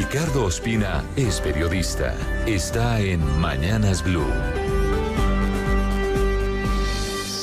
Ricardo Ospina es periodista. Está en Mañanas Blue.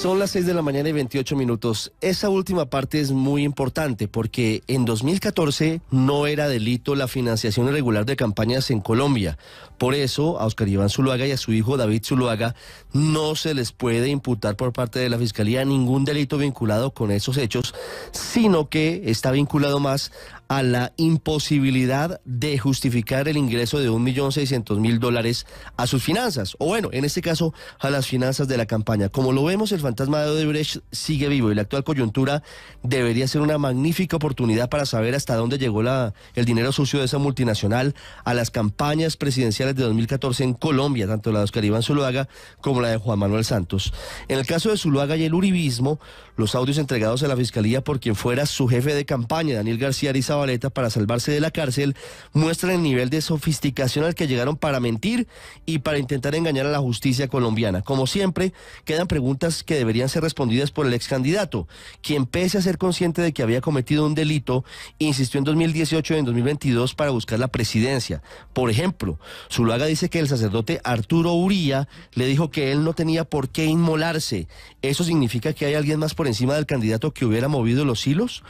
Son las 6 de la mañana y 28 minutos. Esa última parte es muy importante porque en 2014 no era delito la financiación irregular de campañas en Colombia. Por eso a Oscar Iván Zuluaga y a su hijo David Zuluaga no se les puede imputar por parte de la Fiscalía ningún delito vinculado con esos hechos, sino que está vinculado más a la imposibilidad de justificar el ingreso de 1.600.000 dólares a sus finanzas, o bueno, en este caso, a las finanzas de la campaña. Como lo vemos, el fantasma de Odebrecht sigue vivo y la actual coyuntura debería ser una magnífica oportunidad para saber hasta dónde llegó la, el dinero sucio de esa multinacional a las campañas presidenciales de 2014 en Colombia, tanto la de Oscar Iván Zuluaga como la de Juan Manuel Santos. En el caso de Zuluaga y el uribismo, los audios entregados a la fiscalía por quien fuera su jefe de campaña, Daniel García Ariza para salvarse de la cárcel muestran el nivel de sofisticación al que llegaron para mentir y para intentar engañar a la justicia colombiana. Como siempre, quedan preguntas que deberían ser respondidas por el ex candidato, quien pese a ser consciente de que había cometido un delito, insistió en 2018 y en 2022 para buscar la presidencia. Por ejemplo, Zuluaga dice que el sacerdote Arturo Uría le dijo que él no tenía por qué inmolarse. ¿Eso significa que hay alguien más por encima del candidato que hubiera movido los hilos?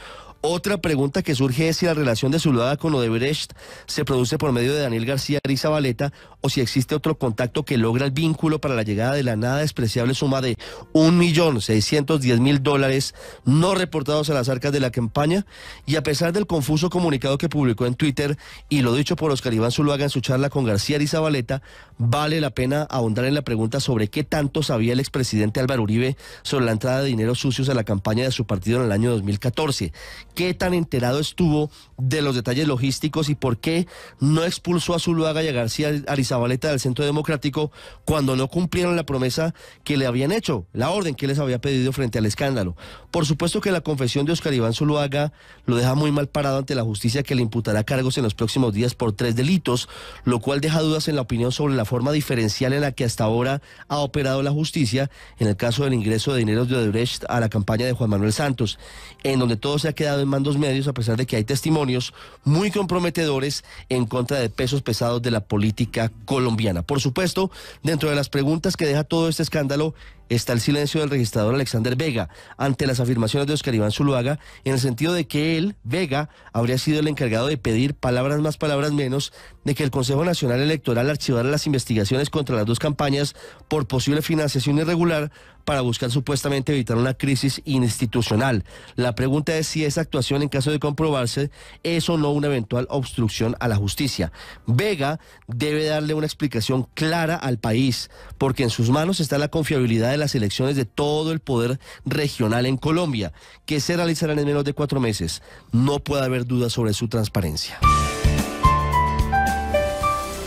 Otra pregunta que surge es si la relación de Zuluaga con Odebrecht se produce por medio de Daniel García Arizabaleta o si existe otro contacto que logra el vínculo para la llegada de la nada despreciable suma de 1.610.000 dólares no reportados a las arcas de la campaña. Y a pesar del confuso comunicado que publicó en Twitter y lo dicho por Oscar Iván Zuluaga en su charla con García Arizabaleta, vale la pena ahondar en la pregunta sobre qué tanto sabía el expresidente Álvaro Uribe sobre la entrada de dineros sucios a la campaña de su partido en el año 2014 qué tan enterado estuvo de los detalles logísticos y por qué no expulsó a Zuluaga y a García Arizabaleta del Centro Democrático cuando no cumplieron la promesa que le habían hecho, la orden que les había pedido frente al escándalo. Por supuesto que la confesión de Oscar Iván Zuluaga lo deja muy mal parado ante la justicia que le imputará cargos en los próximos días por tres delitos, lo cual deja dudas en la opinión sobre la forma diferencial en la que hasta ahora ha operado la justicia en el caso del ingreso de dineros de Odebrecht a la campaña de Juan Manuel Santos, en donde todo se ha quedado en mandos medios, a pesar de que hay testimonios muy comprometedores en contra de pesos pesados de la política colombiana. Por supuesto, dentro de las preguntas que deja todo este escándalo está el silencio del registrador Alexander Vega ante las afirmaciones de Oscar Iván Zuluaga en el sentido de que él, Vega, habría sido el encargado de pedir palabras más, palabras menos de que el Consejo Nacional Electoral archivara las investigaciones contra las dos campañas por posible financiación irregular para buscar supuestamente evitar una crisis institucional. La pregunta es si esa actuación, en caso de comprobarse, es o no una eventual obstrucción a la justicia. Vega debe darle una explicación clara al país, porque en sus manos está la confiabilidad las elecciones de todo el poder regional en Colombia, que se realizarán en menos de cuatro meses. No puede haber duda sobre su transparencia.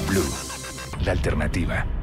Blue, la alternativa.